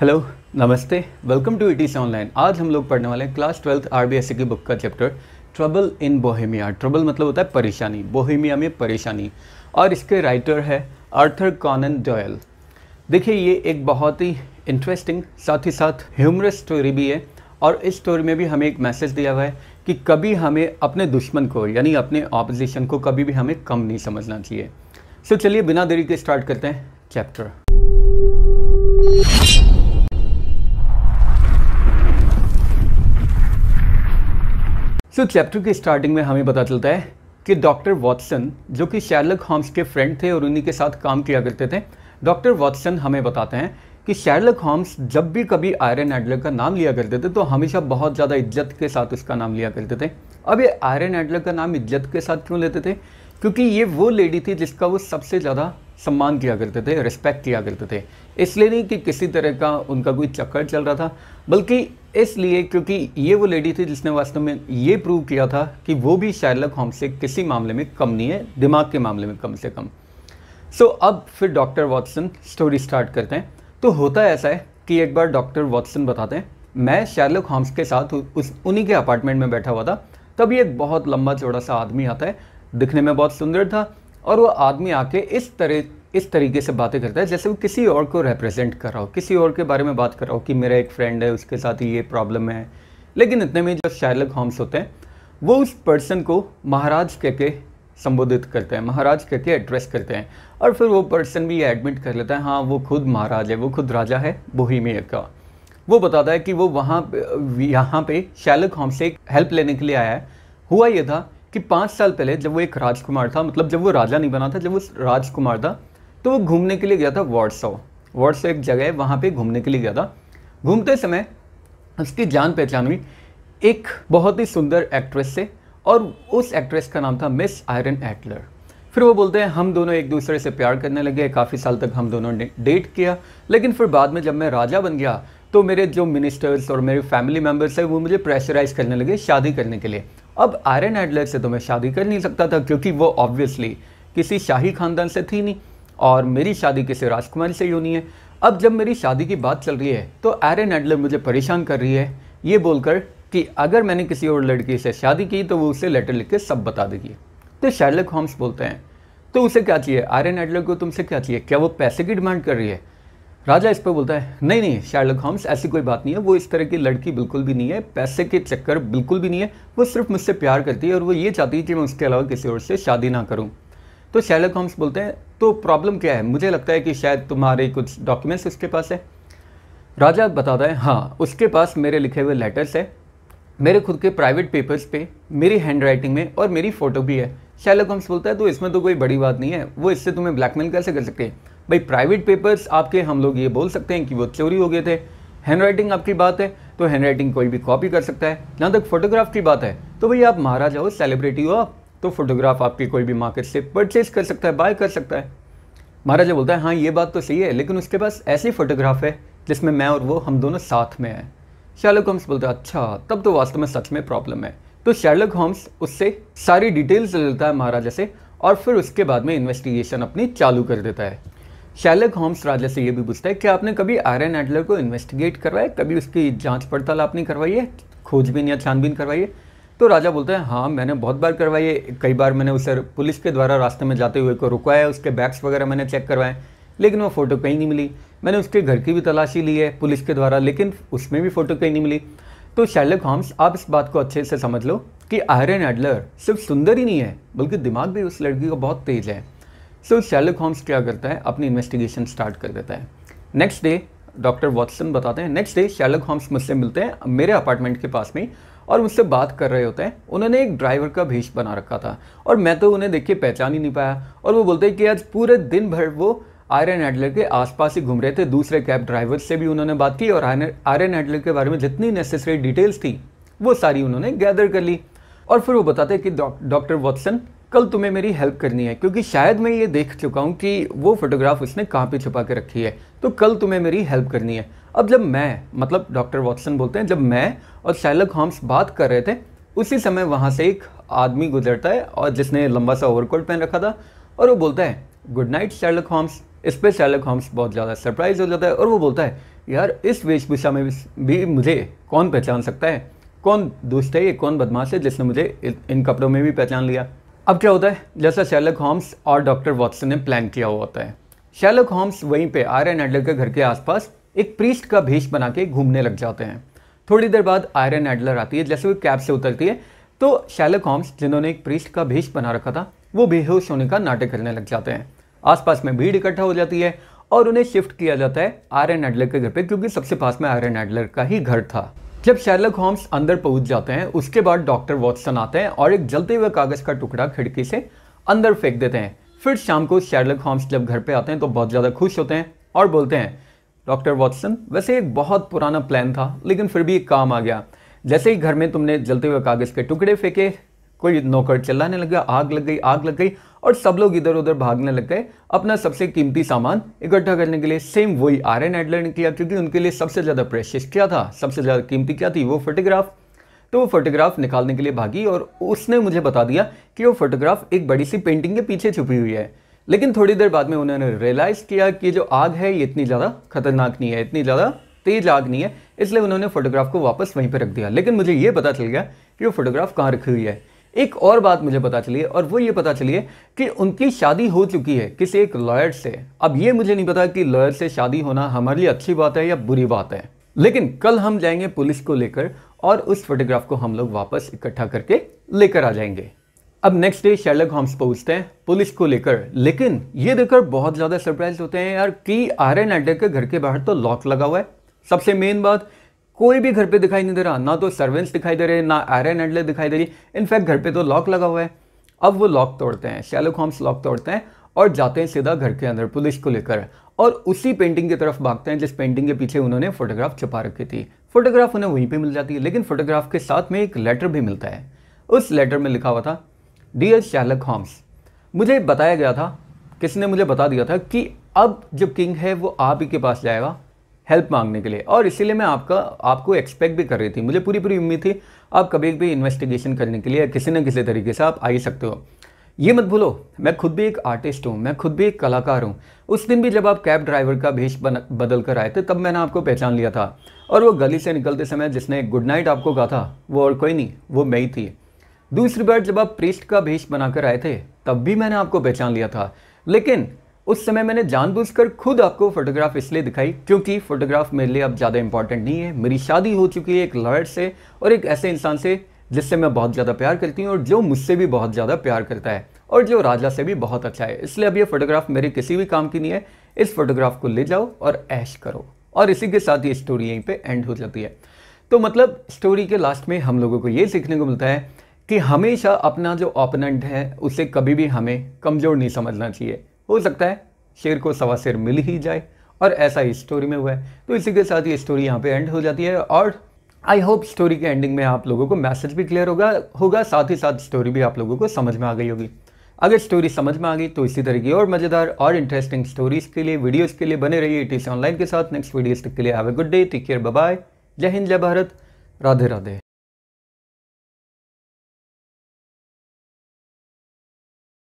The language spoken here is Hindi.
हेलो नमस्ते वेलकम टू इट ऑनलाइन आज हम लोग पढ़ने वाले हैं क्लास ट्वेल्थ आर की बुक का chapter trouble in Bohemia trouble मतलब होता है परेशानी बोहेमिया में परेशानी और इसके राइटर है आर्थर कॉनन डॉयल देखिए ये एक बहुत ही इंटरेस्टिंग साथ ही साथ ह्यूमरस स्टोरी भी है और इस स्टोरी में भी हमें एक मैसेज दिया हुआ है कि कभी हमें अपने दुश्मन को यानी अपने ऑपोजिशन को कभी भी हमें कम नहीं समझना चाहिए सो so, चलिए बिना देरी के स्टार्ट करते हैं चैप्टर सो चैप्टर के स्टार्टिंग में हमें पता चलता है कि डॉक्टर वॉटसन जो कि शैरलक होम्स के फ्रेंड थे और उन्हीं के साथ काम किया करते थे डॉक्टर वॉटसन हमें बताते हैं कि शैरलक होम्स जब भी कभी आयरन एडलर का नाम लिया करते थे तो हमेशा बहुत ज़्यादा इज्जत के साथ उसका नाम लिया करते थे अब ये आयरन एडलर का नाम इज्जत के साथ क्यों लेते थे क्योंकि ये वो लेडी थी जिसका वो सबसे ज़्यादा सम्मान किया करते थे रिस्पेक्ट किया करते थे इसलिए नहीं कि किसी तरह का उनका कोई चक्कर चल रहा था बल्कि इसलिए क्योंकि ये वो लेडी थी जिसने वास्तव में ये प्रूव किया था कि वो भी शैरलक होम्स से किसी मामले में कम नहीं है दिमाग के मामले में कम से कम सो so, अब फिर डॉक्टर वॉटसन स्टोरी स्टार्ट करते हैं तो होता ऐसा है कि एक बार डॉक्टर वॉटसन बताते हैं मैं शैरलक होम्स के साथ उस उन्हीं के अपार्टमेंट में बैठा हुआ था तभी एक बहुत लंबा चौड़ा सा आदमी आता है दिखने में बहुत सुंदर था और वह आदमी आके इस तरह इस तरीके से बातें करता है जैसे वो किसी और को रिप्रेजेंट कर रहा हो किसी और के बारे में बात कर रहा हो कि मेरा एक फ्रेंड है उसके साथ ये प्रॉब्लम है लेकिन इतने में जो शैलक होम्स होते हैं वो उस पर्सन को महाराज कह के संबोधित करते हैं महाराज कह के एड्रेस करते हैं और फिर वो पर्सन भी एडमिट कर लेता है हाँ वो खुद महाराज है वो खुद राजा है बोहीमिया का वो बताता है कि वो वहाँ यहाँ पे शैलक होम्स से हेल्प लेने के लिए आया है हुआ ये था कि पाँच साल पहले जब वो एक राजकुमार था मतलब जब वो राजा नहीं बना था जब वो राजकुमार था तो वो घूमने के लिए गया था वाट्सो वाट्सो एक जगह है वहाँ पे घूमने के लिए गया था घूमते समय उसकी जान पहचान हुई एक बहुत ही सुंदर एक्ट्रेस से और उस एक्ट्रेस का नाम था मिस आयरन एटलर फिर वो बोलते हैं हम दोनों एक दूसरे से प्यार करने लगे काफ़ी साल तक हम दोनों ने डेट किया लेकिन फिर बाद में जब मैं राजा बन गया तो मेरे जो मिनिस्टर्स और मेरे फैमिली मेम्बर्स हैं वो मुझे प्रेशराइज करने लगे शादी करने के लिए अब आयरन एडलर से तो मैं शादी कर नहीं सकता था क्योंकि वो ऑब्वियसली किसी शाही खानदान से थी नहीं और मेरी शादी किसी राजकुमारी से ही होनी है अब जब मेरी शादी की बात चल रही है तो एरन एडलर मुझे परेशान कर रही है ये बोलकर कि अगर मैंने किसी और लड़की से शादी की तो वो उसे लेटर लिख के सब बता देगी तो शैलक होम्स बोलते हैं तो उसे क्या चाहिए आर्यन एडलर को तुमसे क्या चाहिए क्या वो पैसे की डिमांड कर रही है राजा इस पर बोलता है नहीं नहीं शार्लक होम्स ऐसी कोई बात नहीं है वो इस तरह की लड़की बिल्कुल भी नहीं है पैसे के चक्कर बिल्कुल भी नहीं है वो सिर्फ मुझसे प्यार करती है और वो ये चाहती है कि मैं उसके अलावा किसी और से शादी ना करूँ तो शैलक होम्स बोलते हैं तो प्रॉब्लम क्या है मुझे लगता है कि शायद तुम्हारे कुछ डॉक्यूमेंट्स उसके पास है राजा बताता है हाँ उसके पास मेरे लिखे हुए लेटर्स है मेरे खुद के प्राइवेट पेपर्स पे मेरी हैंड राइटिंग में और मेरी फ़ोटो भी है शैलक होम्स बोलता है तो इसमें तो कोई बड़ी बात नहीं है वो इससे तुम्हें ब्लैकमेल कैसे कर सकते हैं भाई प्राइवेट पेपर्स आपके हम लोग ये बोल सकते हैं कि वो चोरी हो गए थे हैंड राइटिंग आपकी बात है तो हैंड राइटिंग कोई भी कॉपी कर सकता है जहाँ तक फोटोग्राफ की बात है तो भाई आप महाराजा हो सेलिब्रिटी हो आप तो फोटोग्राफ आपकी कोई भी मार्केट से परचेज कर सकता है बाय कर सकता है महाराजा बोलता है हाँ ये बात तो सही है लेकिन उसके पास ऐसी फोटोग्राफ है जिसमें मैं और वो हम दोनों साथ में हैं शार्लक होम्स बोलता है अच्छा तब तो वास्तव में सच में प्रॉब्लम है तो शार्लक होम्स उससे सारी डिटेल्स लेता है महाराजा से और फिर उसके बाद में इन्वेस्टिगेशन अपनी चालू कर देता है शैलक होम्स राजा से ये भी पूछता है कि आपने कभी आर्यन एडलर को इन्वेस्टिगेट करवाया कभी उसकी जांच पड़ताल आपने करवाई है खोजबीन या छानबीन करवाई है तो राजा बोलते हैं हाँ मैंने बहुत बार करवाई है कई बार मैंने उसे पुलिस के द्वारा रास्ते में जाते हुए को रुकवाया उसके बैग्स वगैरह मैंने चेक करवाए लेकिन वो फ़ोटो कहीं नहीं मिली मैंने उसके घर की भी तलाशी ली है पुलिस के द्वारा लेकिन उसमें भी फ़ोटो कहीं नहीं मिली तो शैलक हॉम्स आप इस बात को अच्छे से समझ लो कि आयरन एडलर सिर्फ सुंदर ही नहीं है बल्कि दिमाग भी उस लड़की का बहुत तेज है सो शैलक हॉम्स क्या करता है अपनी इन्वेस्टिगेशन स्टार्ट कर देता है नेक्स्ट डे डॉक्टर वॉटसन बताते हैं नेक्स्ट डे शैलक हॉम्स मुझसे मिलते हैं मेरे अपार्टमेंट के पास में और उससे बात कर रहे होते हैं उन्होंने एक ड्राइवर का भेष बना रखा था और मैं तो उन्हें देख के पहचान ही नहीं पाया और वो बोलते हैं कि आज पूरे दिन भर वो आयरन एडलर के आसपास ही घूम रहे थे दूसरे कैब ड्राइवर से भी उन्होंने बात की और आयरन एडलर के बारे में जितनी नेसेसरी डिटेल्स थी वो सारी उन्होंने गैदर कर ली और फिर वो बताते कि डॉक्टर वॉटसन कल तुम्हें मेरी हेल्प करनी है क्योंकि शायद मैं ये देख चुका हूँ कि वो फोटोग्राफ उसने कहाँ पे छुपा के रखी है तो कल तुम्हें मेरी हेल्प करनी है अब जब मैं मतलब डॉक्टर वॉटसन बोलते हैं जब मैं और शैलक हॉम्स बात कर रहे थे उसी समय वहाँ से एक आदमी गुजरता है और जिसने लंबा सा ओवरकोट पहन रखा था और वो बोलता है गुड नाइट शैलक हॉम्स इस पर शैलक हॉम्स बहुत ज़्यादा सरप्राइज हो जाता है और वो बोलता है यार इस वेशभूषा में भी मुझे कौन पहचान सकता है कौन दोस्त है ये कौन बदमाश है जिसने मुझे इन कपड़ों में भी पहचान लिया अब क्या होता है जैसा शैलक होम्स और डॉक्टर वॉटसन ने प्लान किया हुआ होता है शैलक होम्स वहीं पे आर्यन एडलर के घर के आसपास एक प्रीस्ट का भेष बना के घूमने लग जाते हैं थोड़ी देर बाद आयरन एडलर आती है जैसे वो कैब से उतरती है तो शैलक होम्स जिन्होंने एक प्रीस्ट का भेष बना रखा था वो बेहोश होने का नाटक करने लग जाते हैं आसपास में भीड़ इकट्ठा हो जाती है और उन्हें शिफ्ट किया जाता है आयरन एडलर के घर पे क्योंकि सबसे पास में आयरन एडलर का ही घर था जब शैलक होम्स अंदर पहुंच जाते हैं उसके बाद डॉक्टर वॉटसन आते हैं और एक जलते हुए कागज का टुकड़ा खिड़की से अंदर फेंक देते हैं फिर शाम को शैलक होम्स जब घर पे आते हैं तो बहुत ज़्यादा खुश होते हैं और बोलते हैं डॉक्टर वॉटसन वैसे एक बहुत पुराना प्लान था लेकिन फिर भी एक काम आ गया जैसे ही घर में तुमने जलते हुए कागज़ के टुकड़े फेंके कोई नौकर चिल्लाने लग गया आग लग गई आग लग गई और सब लोग इधर उधर भागने लग गए अपना सबसे कीमती सामान इकट्ठा करने के लिए सेम वही आर एन एडलर ने किया क्योंकि उनके लिए सबसे ज़्यादा प्रेशियस क्या था सबसे ज़्यादा कीमती क्या थी वो फोटोग्राफ तो वो फोटोग्राफ निकालने के लिए भागी और उसने मुझे बता दिया कि वो फोटोग्राफ एक बड़ी सी पेंटिंग के पीछे छुपी हुई है लेकिन थोड़ी देर बाद में उन्होंने रियलाइज़ किया कि जो आग है ये इतनी ज़्यादा खतरनाक नहीं है इतनी ज़्यादा तेज आग नहीं है इसलिए उन्होंने फोटोग्राफ को वापस वहीं पर रख दिया लेकिन मुझे ये पता चल गया कि वो फोटोग्राफ कहाँ रखी हुई है एक और बात मुझे पता चली है और वो ये पता चली है कि उनकी शादी हो चुकी है किसी एक लॉयर से अब ये मुझे नहीं पता कि लॉयर से शादी होना हमारे लिए अच्छी बात है या बुरी बात है लेकिन कल हम जाएंगे पुलिस को लेकर और उस फोटोग्राफ को हम लोग वापस इकट्ठा करके लेकर आ जाएंगे अब नेक्स्ट डे शर्लक होम्स पहुंचते हैं पुलिस को लेकर लेकिन ये देखकर बहुत ज़्यादा सरप्राइज होते हैं यार कि एन अड्डे के घर के बाहर तो लॉक लगा हुआ है सबसे मेन बात कोई भी घर पे दिखाई नहीं दे रहा ना तो सर्वेंट्स दिखाई दे रहे ना आर एन अड्डे दिखाई दे रही इनफैक्ट घर पे तो लॉक लगा हुआ है अब वो लॉक तोड़ते हैं शैलक होम्स लॉक तोड़ते हैं और जाते हैं सीधा घर के अंदर पुलिस को लेकर और उसी पेंटिंग की तरफ भागते हैं जिस पेंटिंग के पीछे उन्होंने फोटोग्राफ छुपा रखी थी फोटोग्राफ उन्हें वहीं पर मिल जाती है लेकिन फोटोग्राफ के साथ में एक लेटर भी मिलता है उस लेटर में लिखा हुआ था डियर शैलक हॉम्स मुझे बताया गया था किसने मुझे बता दिया था कि अब जो किंग है वो आप ही के पास जाएगा हेल्प मांगने के लिए और इसीलिए मैं आपका आपको एक्सपेक्ट भी कर रही थी मुझे पूरी पूरी उम्मीद थी आप कभी भी इन्वेस्टिगेशन करने के लिए किसी न किसी तरीके से आप आ ही सकते हो ये मत भूलो मैं खुद भी एक आर्टिस्ट हूँ मैं खुद भी एक कलाकार हूँ उस दिन भी जब आप कैब ड्राइवर का भेष बदल कर आए थे तब मैंने आपको पहचान लिया था और वो गली से निकलते समय जिसने गुड नाइट आपको कहा था वो और कोई नहीं वो मैं ही थी दूसरी बार जब आप पृष्ठ का भेष बनाकर आए थे तब भी मैंने आपको पहचान लिया था लेकिन उस समय मैंने जानबूझकर खुद आपको फोटोग्राफ इसलिए दिखाई क्योंकि फोटोग्राफ मेरे लिए अब ज़्यादा इंपॉर्टेंट नहीं है मेरी शादी हो चुकी है एक लॉयर से और एक ऐसे इंसान से जिससे मैं बहुत ज़्यादा प्यार करती हूँ और जो मुझसे भी बहुत ज़्यादा प्यार करता है और जो राजा से भी बहुत अच्छा है इसलिए अब ये फोटोग्राफ मेरे किसी भी काम की नहीं है इस फोटोग्राफ को ले जाओ और ऐश करो और इसी के साथ ये स्टोरी यहीं पर एंड हो जाती है तो मतलब स्टोरी के लास्ट में हम लोगों को ये सीखने को मिलता है कि हमेशा अपना जो ओपोनेंट है उसे कभी भी हमें कमज़ोर नहीं समझना चाहिए हो सकता है शेर को सवा शेर मिल ही जाए और ऐसा ही स्टोरी में हुआ है तो इसी के साथ ये स्टोरी यहाँ पे एंड हो जाती है और आई होप स्टोरी के एंडिंग में आप लोगों को मैसेज भी क्लियर होगा होगा साथ ही साथ स्टोरी भी आप लोगों को समझ में आ गई होगी अगर स्टोरी समझ में आ गई तो इसी तरह की और मज़ेदार और इंटरेस्टिंग स्टोरीज़ के लिए वीडियोज़ के लिए बने रहिए टी e ऑनलाइन के साथ नेक्स्ट वीडियोज़ तक के लिए have a good day take care bye जय हिंद जय भारत राधे राधे